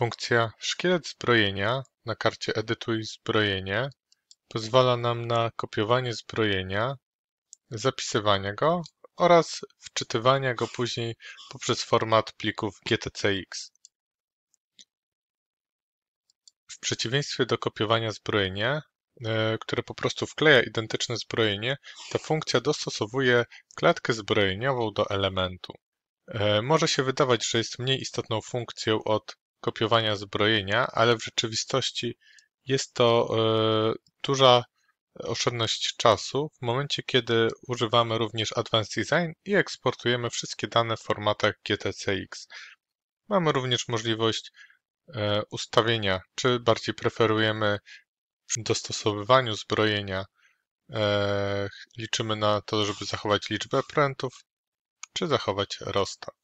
Funkcja „Szkielet zbrojenia” na karcie Edytuj zbrojenie pozwala nam na kopiowanie zbrojenia, zapisywanie go oraz wczytywanie go później poprzez format plików GTCX. W przeciwieństwie do kopiowania zbrojenia, e, które po prostu wkleja identyczne zbrojenie, ta funkcja dostosowuje klatkę zbrojeniową do elementu. E, może się wydawać, że jest mniej istotną funkcją od kopiowania zbrojenia, ale w rzeczywistości jest to e, duża oszczędność czasu w momencie, kiedy używamy również Advanced Design i eksportujemy wszystkie dane w formatach GTCX. Mamy również możliwość e, ustawienia, czy bardziej preferujemy przy dostosowywaniu zbrojenia e, liczymy na to, żeby zachować liczbę prętów, czy zachować rozstaw.